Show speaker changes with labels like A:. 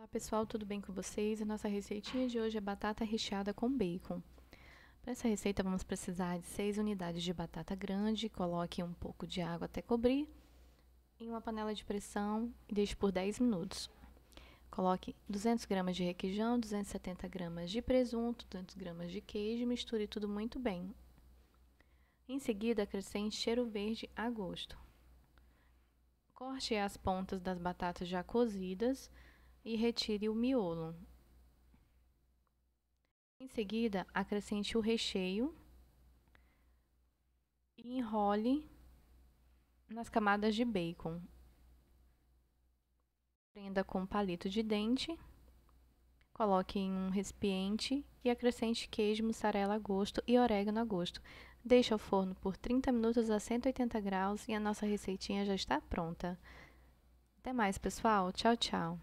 A: Olá pessoal, tudo bem com vocês? A nossa receitinha de hoje é batata recheada com bacon. Para essa receita vamos precisar de 6 unidades de batata grande, coloque um pouco de água até cobrir, em uma panela de pressão e deixe por 10 minutos. Coloque 200 gramas de requeijão, 270 gramas de presunto, 200 gramas de queijo e misture tudo muito bem. Em seguida, acrescente cheiro verde a gosto. Corte as pontas das batatas já cozidas e retire o miolo. Em seguida, acrescente o recheio e enrole nas camadas de bacon. Prenda com palito de dente, coloque em um recipiente e acrescente queijo, mussarela a gosto e orégano a gosto. Deixe ao forno por 30 minutos a 180 graus e a nossa receitinha já está pronta. Até mais, pessoal. Tchau, tchau.